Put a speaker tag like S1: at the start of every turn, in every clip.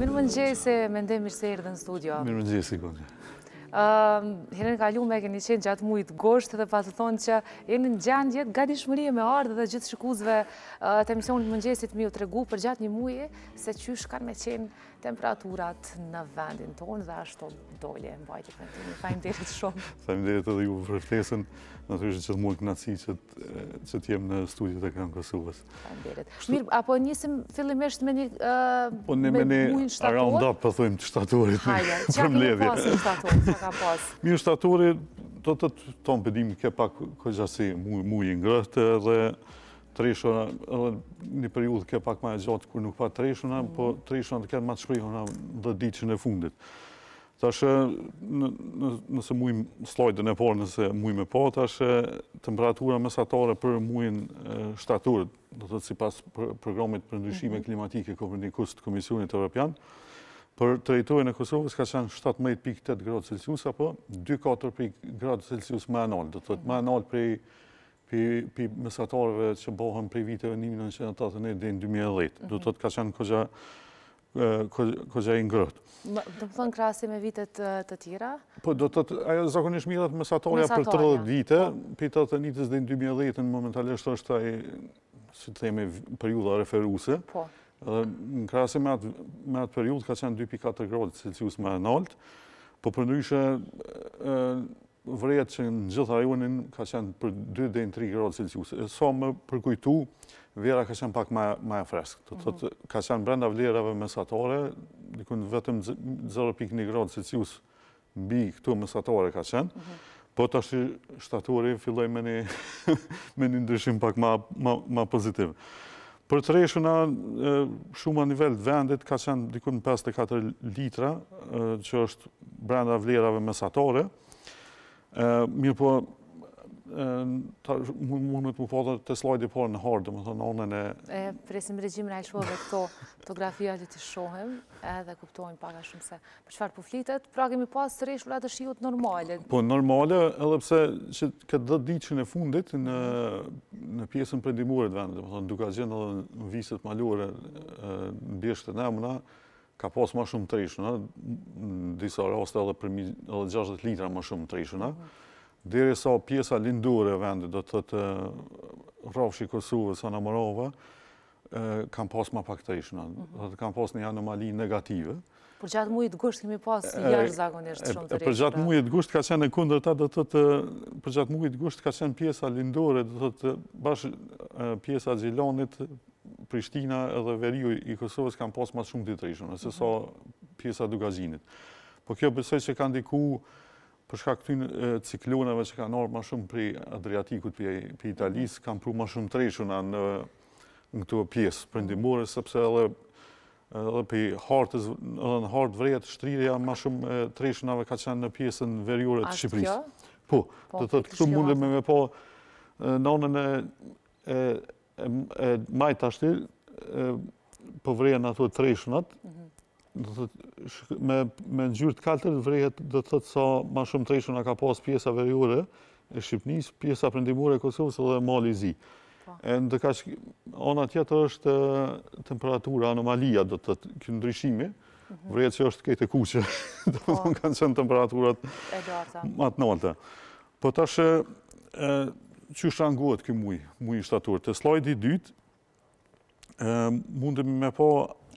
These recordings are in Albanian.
S1: Mirë më nëgjese, me ndemë mirë se erdhe në studio.
S2: Mirë më nëgjese, Gonja.
S1: Herën ka keni qenë gjatë mujt gosht dhe të thonë që jeni në gjandje, ga një shmërije me ardhe dhe gjithë shikuzve të emisionit më nëgjesit mi u tregu për gjatë një muje, se qysh kanë me qenë temperaturat në vendin tonë dhe ashtë të dolje në bajtë për të një. Fajmë shumë.
S2: Fajmë edhe ju vërftesën, në të rrëshë që të mund knaci që të jemë në studi të kanë Kosovës. Fajmë derit. Mirë,
S1: apo njësim fillimisht me një... Po në me një around
S2: up, përthojmë po të shtatorit. Hajde, që ka pasë shtatorit, që ka pasë. Mirë shtatorit, do të të të të të të të të të të trishon, edhe një periudhë ke pak ma e gjatë kur nuk pa trishon, mm. po trishon të kërë ma të shkrihon dhe ditë që në fundit. Ta shë, nëse mujmë slajtën e parë, nëse mujmë e po, ta shë temperatura mesatare për mujim shtaturët, do të të si pas programit për ndryshime mm-hmm. klimatike Kopernikus të Komisionit Europian, për teritorin e Kosovës ka qenë 17.8 gradë Celsius, apo 2.4 gradë Celsius më e nalë, do të të më të të të për mesatarëve që bohën prej viteve 1989 dhe në 2010. Do të mhm. të ka qenë këgja këgja i ngrët.
S1: Do të thënë krasi me vitet të tjera?
S2: Po, do të të, ajo zakonisht mirët mesatoria për 30 vite, po. pi të të njëtës dhe në 2010, në momentalisht është taj, si të theme, periuda referuse. Po. Në krasi me atë periud, ka qenë 2.4 gradit Celsius e nalt, po përndryshe, në vrejet që në gjitha rajonin ka qenë për 2 në 3 gradë Celsius. E so më përkujtu, vera ka qenë pak ma e freskë. Të thotë, mhm. ka qenë brenda vlerave mesatare, dikun vetëm 0.1 gradë Celsius mbi këtu mesatare ka qenë, mhm. po të ashtë shtaturi filloj me një ndryshim pak ma pozitiv. Për të reshuna, shumë a nivel të vendit ka qenë dikun 54 litra, që është brenda vlerave mesatore, Mirë po, të më fatë të slajdi parë po në hardë, dhe më thënë onën e...
S1: Presim regjimin e alëshove këto fotografi alë të shohem, edhe kuptojnë paka shumë se për qëfar për po flitet, pra kemi pas të reshullat të shiut normale.
S2: Po, normale, edhe pse që këtë dhe diqën e fundit në pjesën përndimurit vendet, dhe më thënë duka gjenë edhe në viset malore në bjeshtë të nemëna, ka pas ma shumë të në disa rast edhe për 60 litra ma shumë të rishën, dhere sa pjesa lindurë e vendit, do të të eh, rafshi Kosovë, sa në Morova, eh, kam pas ma pak të rishën, mhm. dhe të kam pas një anomali negative.
S1: Për gjatë mujë të gusht, kemi pas eh, një jashtë zagonisht shumë të rishën. Për gjatë pra. mujë
S2: të gusht, ka qenë në kundër ta, do të të, për gjatë mujë të gusht, ka qenë pjesa lindurë, do të të bashkë pjesa gjilonit, Prishtina edhe veriu i Kosovës kanë pasë më shumë ditërishëm, nëse mhm. sa pjesa dukazinit. Po kjo besoj që kanë diku përshka këtyn ciklonave që kanë orë më shumë pri Adriatikut për Italisë, mhm. kanë pru më shumë të në këtu pjesë përndimore, sepse edhe edhe për hartës, edhe në hartë vrejtë shtrirja më shumë të ka qenë në pjesën verjore të Shqipërisë. Po, po të të të këtu mundet me me po nënën e majtë ashtë po mhm. të povrëja në ato të trejshënat, me në gjyrë të kaltër, vrëja dhe të thëtë sa ma shumë trejshën a ka pas pjesa verjore e Shqipënis, pjesa përndimur e Kosovës dhe mali zi. Po. ona tjetër është temperatura, anomalia, do të të të ndryshimi, mhm. vrëja që është kejtë e kuqë, do të në po. kanë qënë temperaturat matë nolëtë. Po të ashtë, që shanguat këj muj, muj në shtatorë. Të slajdi dytë, ehm, mundëm me po...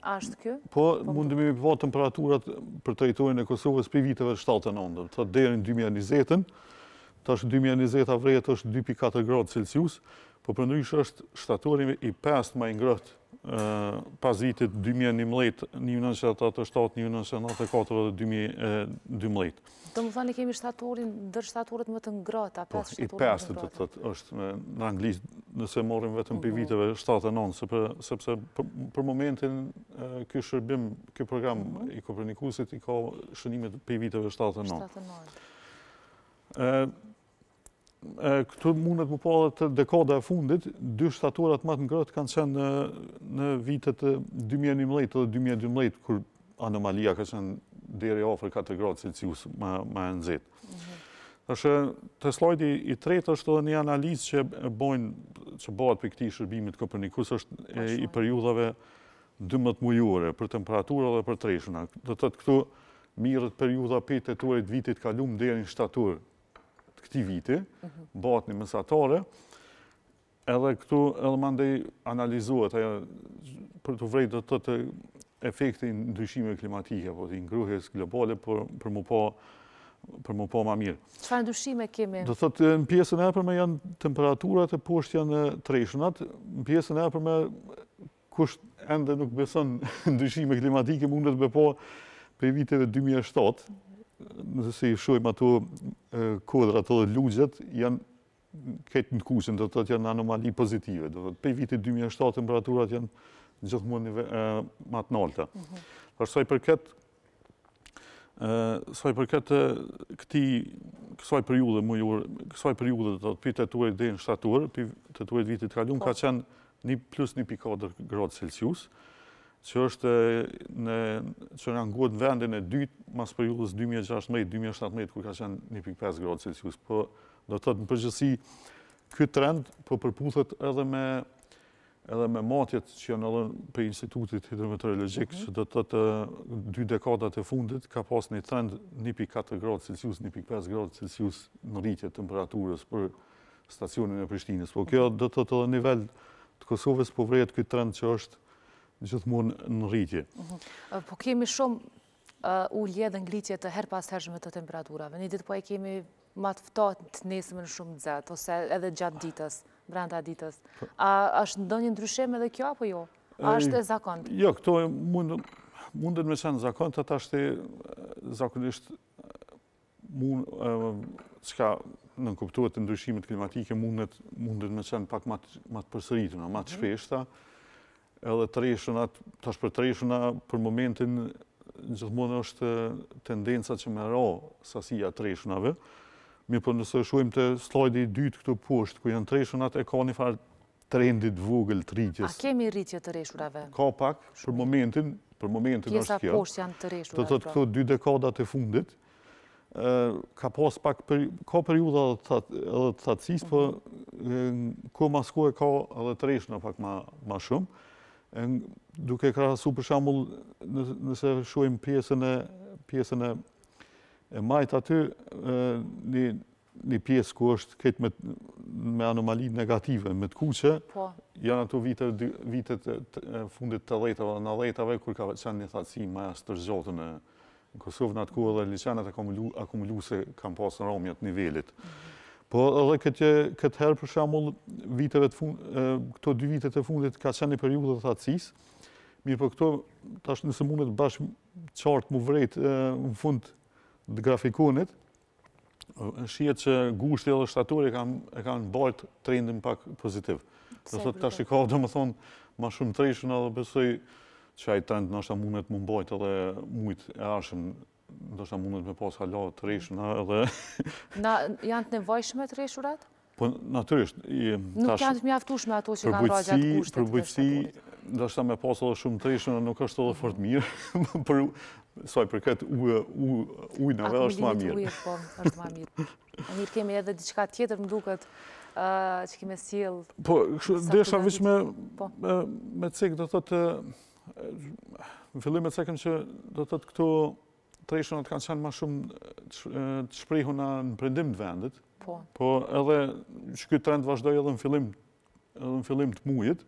S2: Ashtë kjo? Po, po, po, po. mundëm me po temperaturat për trajtojnë e Kosovës për viteve 79, 9 të të derin 2020-ën, të është 2020-a vrejt është 2.4 gradë Celsius, po për është shtatorinve i 5 më e pas vitit 2011, 1987, 1994 dhe 2012.
S1: Të më thani kemi shtatorin dhe shtatorit më të ngrët, po, 5 shtatorit më të ngrët. I 5 të
S2: tëtë, është në anglis nëse morim vetëm për po, po. viteve 79, sepse për momentin këj shërbim, këj program mhm. i Koprenikusit i ka shënimet për viteve 79. 79 Këtu mundet më po edhe të dekoda e fundit, dy shtaturat më të ngrëtë kanë qenë në vitet 2011 dhe 2012, kër anomalia ka qenë deri ofër 4 gradë usë më e nëzit. Mhm. Të shënë, i tretë është dhe një analizë që bojnë, që bëjnë për këti shërbimit këpërnikus është po i periudave 12 mujore, për temperaturë dhe për treshëna. Dhe të të këtu mirët periuda 5 të tërëjtë vitit kalum dhere një shtaturë këti viti, mhm. bëhet një mësatore, edhe këtu edhe më ndaj analizuat për të vrejt të të efekti në ndryshime klimatike, po të ingruhjes globale për më po për më po ma mirë. Qëfa
S1: ndushime kemi? Do
S2: thëtë, në pjesën e përme janë temperaturat e poshtë janë treshunat, në pjesën e përme kusht endë nuk beson ndushime klimatike mundet bepo për viteve 2007, mhm. nëse i shojmë ato kodrë ato dhe lugjet janë këtë në kusin, do të të janë anomali pozitive. Do të të pej viti 2007, temperaturat janë gjithë mund një matë në alta. Mhm. Për për këtë, Sëvaj për këtë këti, kësoj për jullë dhe mujurë, kësoj për jullë të të pi të tuaj dhe në shtaturë, pi të tuaj dhe vitit kalun, po. ka qenë një plus 1.4 gradë Celsius, që është në që në ngot në vendin e dytë mas periullës 2016-2017, kur ka qenë 1.5 gradë Celsius. Po, do të të në përgjësi, këtë trend po përputhet edhe me edhe me matjet që janë edhe për institutit hidrometeorologjik, mhm. që do të të dy dekadat e fundit, ka pas një trend 1.4 gradë Celsius, 1.5 gradë Celsius në rritje temperaturës për stacionin e Prishtinës. Po kjo do të të nivel të Kosovës, po vrejet këtë trend që është mund në rritje.
S1: Mhm. Po kemi shumë ullje uh, dhe ngritje të her pas hershme të temperaturave. Një ditë po e kemi matë fëtot të nesëmë në shumë dzatë, ose edhe gjatë ditës, branda ditës. Po. A është ndonjë ndryshem edhe kjo, apo jo? A është e zakonët?
S2: Jo, këto mundet me qenë zakonët, atë është e zakonisht mundë, cka në nënkuptuat të ndryshimet klimatike, mundet me qenë pak matë përsëritëna, matë mhm. shpeshta, edhe të rishën atë, të për të rishën për momentin gjithmonë është tendenca që me ra sasija të Mi për po nëse shuim të slajdi i dytë këtu poshtë, ku janë të rishën atë, e ka një farë trendit vogël të rritjes. A
S1: kemi rritje të rishurave?
S2: Ka pak, për momentin, për momentin është kjo. Kjesa poshtë
S1: janë të rishurave. Të të pra. këto
S2: dy dekadat e fundit, ka pas pak, për, ka periuda edhe të thatsis, për po, mhm. ku maskuje ka edhe të pak ma shumë duke krasu për shambull nëse shuim pjesën e pjesën e majt aty një pjesë ku është këtë me me anomali negative, me të kuqe po. janë ato vitet fundit të dhejtave, në dhejtave kur ka qenë një thatësi maja stërgjotë në Kosovë në atë ku edhe liqenet akumulu se kam pasë në romjet nivellit. Mhm. Po edhe këtë, këtë herë për shembull viteve të fund, këto dy vite të fundit ka qenë një periudhë të thatësisë. Mirë po këto tash nëse mundet bash qartë më vret në fund të grafikonit, shihet që gushti edhe shtatori kanë e kanë bërë trendin pak pozitiv. Do thotë tash i ka domethënë më shumë trishën edhe besoj që ai trend ndoshta mundet mu mbajt edhe shumë e arshëm ndoshta mundet me pas hala të rishë në edhe... Na,
S1: janë të nevojshme të rishurat?
S2: Po, natyrisht Nuk janë të
S1: mjaftushme ato që kanë rogjat kushtet
S2: të shtetë. ndoshta me pas edhe shumë të rishë nuk është edhe fort mirë. për, saj për këtë ujë, ujë në është ma mirë.
S1: po, është ma mirë. mirë kemi edhe diçka tjetër më duket uh, që kemi sjell
S2: Po, kështu desha vishë me, po. me, me do të të... Në fillim e cekën që do të të treshonat kanë qenë ma shumë eh, të shprihu në prindim të vendit, po, po edhe që këtë trend vazhdoj edhe në fillim të mujit,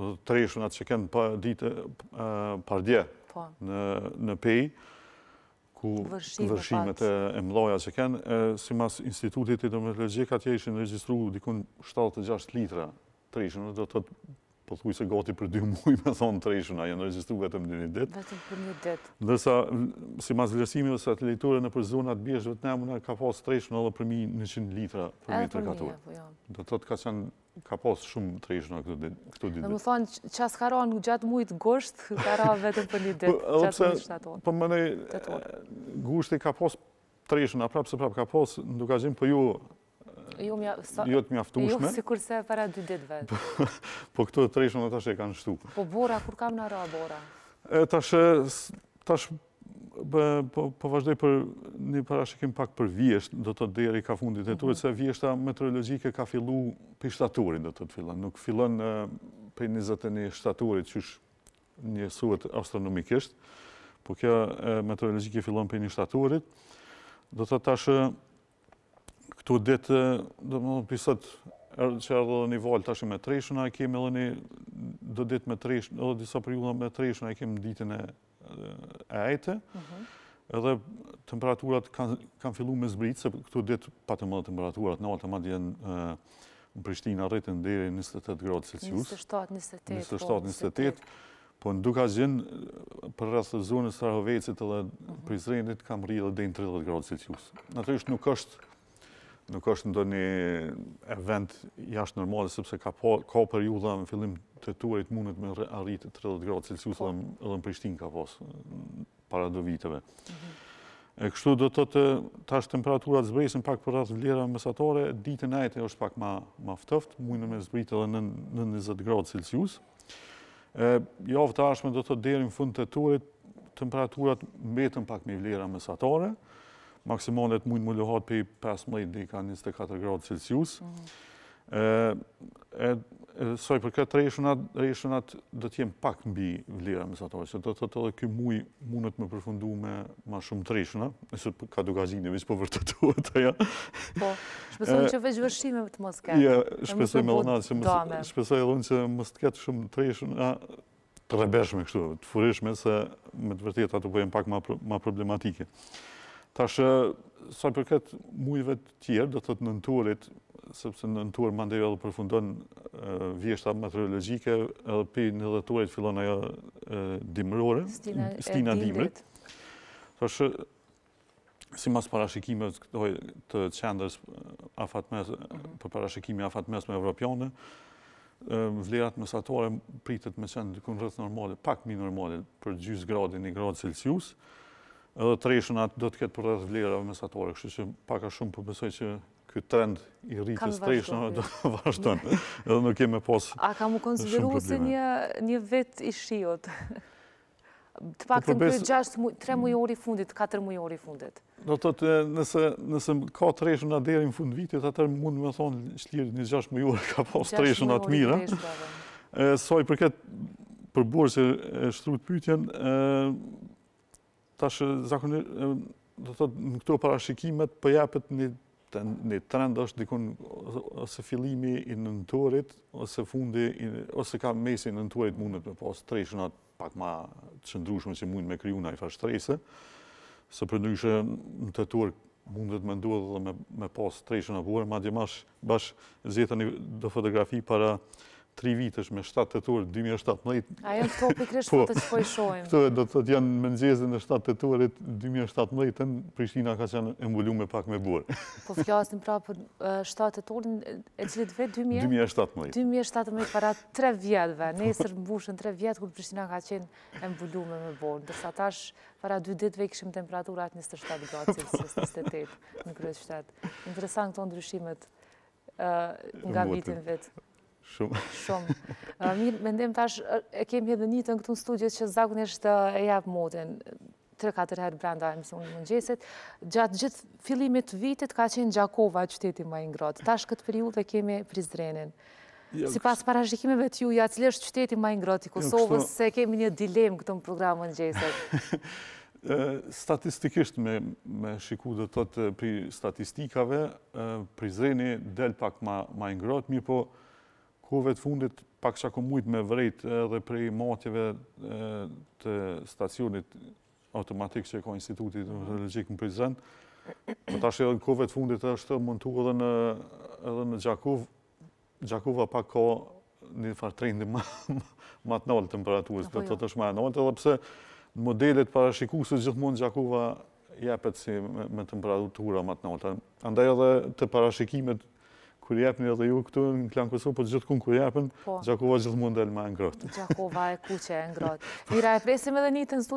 S2: atë që kënë për dite eh, për dje po. në pej, ku vërshimet e mloja që kënë, si mas institutit i dometologjik, atje ishin registru dikun 76 litra treshonat, do të po thuj se gati për dy muaj, me thonë të rejshën, a janë registru vetëm një një ditë. Vetëm për një ditë. Ndërsa, si mas vlerësimi dhe satelliturë në për zonat bjesh, vetë nemë ka pas të rejshën edhe për 1.100 litra për metrë katurë. Jo. Do të të ka qenë ka pas shumë të rejshën këtu ditë. Dhe më
S1: thonë, qasë ka ranë gjatë mujtë gështë, ka ra vetëm për një ditë, po, gjatë mujtë shtë ato. Për
S2: po mëne, gështë e ka pas të rejshën, aprapë se prapë ka pas, në duka gjimë për ju
S1: Jo të mjaftushme. Jo si kurse para dy ditë vetë. Po,
S2: po këto të rejshme dhe tash e kanë shtu.
S1: Po bora, kur kam në roa bora?
S2: e... Tash... Po, po vazhdoj për... Një parashikim pak për vjesht, do të deri ka fundit e turit, se mhm. vjeshta meteorologike ka fillu për shtaturin, do të të fillan. Nuk fillan për 21 zëtë shtaturit, që është një suet astronomikisht, po kja meteorologike fillon për një shtaturit. Do të tash, Këtu ditë, do më dhëmë pisët, erë që erë dhe një valë tashë me treshën, a kemë edhe një dhe ditë me treshën, edhe disa periuda me treshën, a kemë ditën e ejte, mhm. edhe temperaturat kanë fillu me zbritë, se këtu ditë pa të më temperaturat në altë, ma dhe në Prishtinë arritën rritën dhe një 28 gradë Celsius. 27-28. Po, po, në duka gjenë, për rrasë të zonës Rahovecit edhe mhm. Prizrenit, kam rrë edhe dhe në 30 gradë Celsius. Natërishë nuk është Nuk është ndo një event jashtë normalë, sëpse po, ka për ju në fillim të tuaj të mundet me arritë 30 gradë, cilësus po. edhe në Prishtin ka posë mm, para do viteve. Mhm. E kështu do të të tash temperatura të zbrisën pak për ratë vlera mësatore, ditë e e është pak ma mëftëft, mundet me zbritë edhe në 20 gradë cilësus. Jo, vëtë ashme do të derim fund të turit, temperaturat mbetën pak me vlera mësatore, maksimalet mujnë më luhat për 15 dika 24 gradë Celsius. Mhm. Soj, për këtë rejshunat, rejshunat dhe t'jem pak mbi vlira mesatare, që do të të dhe këj muj mundet me përfundu me ma shumë të rejshunat, me ka dukazinje, vis po vërtatua të ja. Po, shpesojnë që
S1: veç vërshime të mos këtë. Jo, ja, shpesojnë me lëna,
S2: shpesojnë e lona që mos të këtë shumë të rejshunat, të rebeshme kështu, të furishme, se me të vërtet ato pojmë pak ma problematike. Tashë, sa përket mujve të tjerë, do të të sepse nëntuar mandej edhe përfundon vjeshta meteorologike, edhe për në dhëturit fillon ajo dimërore, stina dimërit. Tashë, si mas parashikime të qendrës për parashikime afat mes me Evropiane, vlerat mësatore pritët me qenë në rrëth normalit, pak mi normalit, për gjysë gradin i gradë Celsius, edhe të atë do të ketë për rrëtë vlera mesatore, kështë që pak a shumë përbësoj po që ky trend i rritjes të do të vazhdojnë, edhe nuk shumë pos A ka mu konsideru se një,
S1: një vet i shiot? Të po pak të mpërë gjashtë tre mujori fundit, katër mujori fundit?
S2: Do të të nëse, nëse ka të rishën atë deri në fund vitit, atër mund me thonë shlirë një gjashtë mujori ka pos të atë mira. Soj, përket për burë që e shtru të pytjen, tash zakonisht do të thotë në këto parashikimet po japet një në trend është dikun ose fillimi i nëntorit ose fundi ose ka mesi i nëntorit mundet me pas treshna pak më të çndrushme që mund me kriju ndaj se Së përndryshe në të tërë mundet me ndodhë dhe me, pas treshna vore, ma dje mash bash zetën do fotografi para tri vitësh me 7 të turë, 2017. A jënë këto pikrish po të që pojshojmë. Këto do të të janë mëngjezën e 7 të turët, 2017, në Prishtina ka qenë embullu me pak me burë. Po
S1: flasin pra për 7 të turën, e cilit vetë 2017. 2017. para 3 vjetëve, nesër mbushën 3 vjetë, kur Prishtina ka qenë embullu me me burë. Dërsa tash, para 2 ditëve, këshim temperaturat 27 gradë cilës, 28 në kërës shtetë. Interesant këto ndryshimet nga vitin vetë. Shumë. Shumë. Mirë, me ndemë tash, e kemi edhe një të në këtu në studjet që zakun e e japë modin, 3-4 herë branda e mësoni më Gjatë gjithë filimit vitit ka qenë Gjakova, qyteti ma i ngrotë. Tash këtë periud dhe kemi Prizrenin. Jo, si pas parashikimeve t'ju, ja cilë është qyteti ma i ngrotë i jo, Kosovës, se kemi një dilemë këtu në programë mëngjesit.
S2: Statistikisht me shiku dhe të të pri statistikave, Prizreni del pak ma i ngrotë, mirë po, kove të fundit, pak që mujtë me vrejt edhe prej matjeve të stacionit automatik që e ka institutit në rëllëgjik në Prizren, për po tash edhe në kove të fundit është të mundu edhe në, edhe në Gjakov, Gjakova pak ka një farë trendi ma, ma të nalë temperaturës, dhe të jo. të shma e nalë, edhe pse në modelit parashikusës gjithmonë Gjakova jepet si me, me temperatura ma të nalë. Andaj edhe të parashikimet kur jepni edhe ju këtu në klanë Kosovë, po gjithë kun kur jepen, po. Gjakova gjithë mund dhe lë ma e ngrotë.
S1: Gjakova e kuqe e ngrotë. Mira e presim edhe një të nëzdu.